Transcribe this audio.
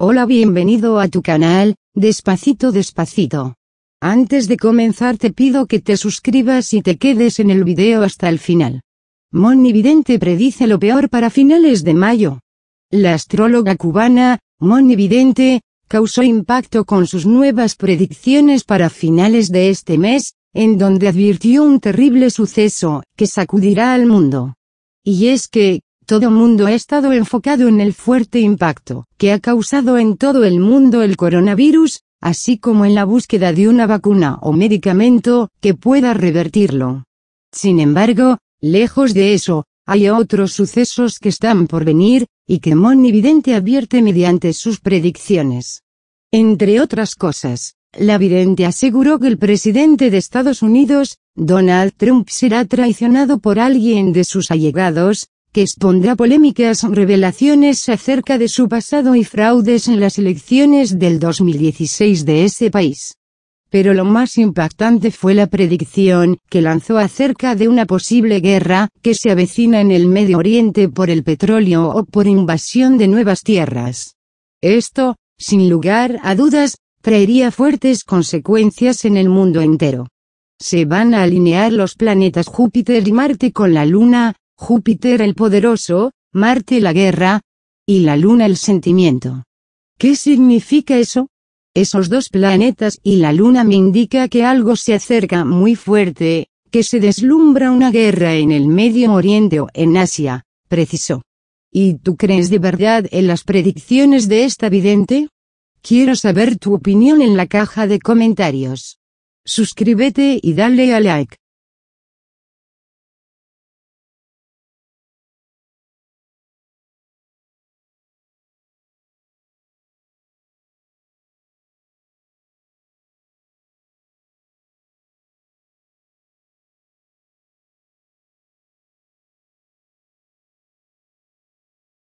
Hola bienvenido a tu canal, Despacito Despacito. Antes de comenzar te pido que te suscribas y te quedes en el video hasta el final. Monividente predice lo peor para finales de mayo. La astróloga cubana, Monividente causó impacto con sus nuevas predicciones para finales de este mes, en donde advirtió un terrible suceso, que sacudirá al mundo. Y es que, todo mundo ha estado enfocado en el fuerte impacto que ha causado en todo el mundo el coronavirus, así como en la búsqueda de una vacuna o medicamento que pueda revertirlo. Sin embargo, lejos de eso, hay otros sucesos que están por venir, y que Moni Vidente advierte mediante sus predicciones. Entre otras cosas, la vidente aseguró que el presidente de Estados Unidos, Donald Trump, será traicionado por alguien de sus allegados, que expondrá polémicas revelaciones acerca de su pasado y fraudes en las elecciones del 2016 de ese país. Pero lo más impactante fue la predicción que lanzó acerca de una posible guerra que se avecina en el Medio Oriente por el petróleo o por invasión de nuevas tierras. Esto, sin lugar a dudas, traería fuertes consecuencias en el mundo entero. Se van a alinear los planetas Júpiter y Marte con la Luna, Júpiter el poderoso, Marte la guerra, y la Luna el sentimiento. ¿Qué significa eso? Esos dos planetas y la Luna me indica que algo se acerca muy fuerte, que se deslumbra una guerra en el Medio Oriente o en Asia, precisó. ¿Y tú crees de verdad en las predicciones de esta vidente? Quiero saber tu opinión en la caja de comentarios. Suscríbete y dale a like.